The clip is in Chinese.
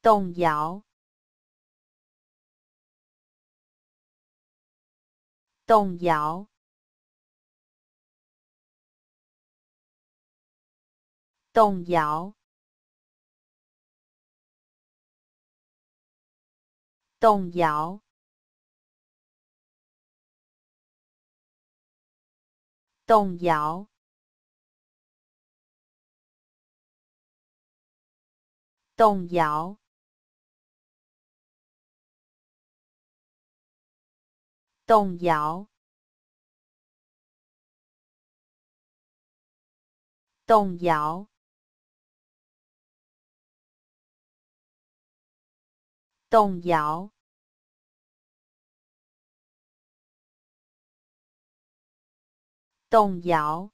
动摇，动摇，动摇，动摇，动摇。动动摇。摇动摇，动摇，动摇，动摇。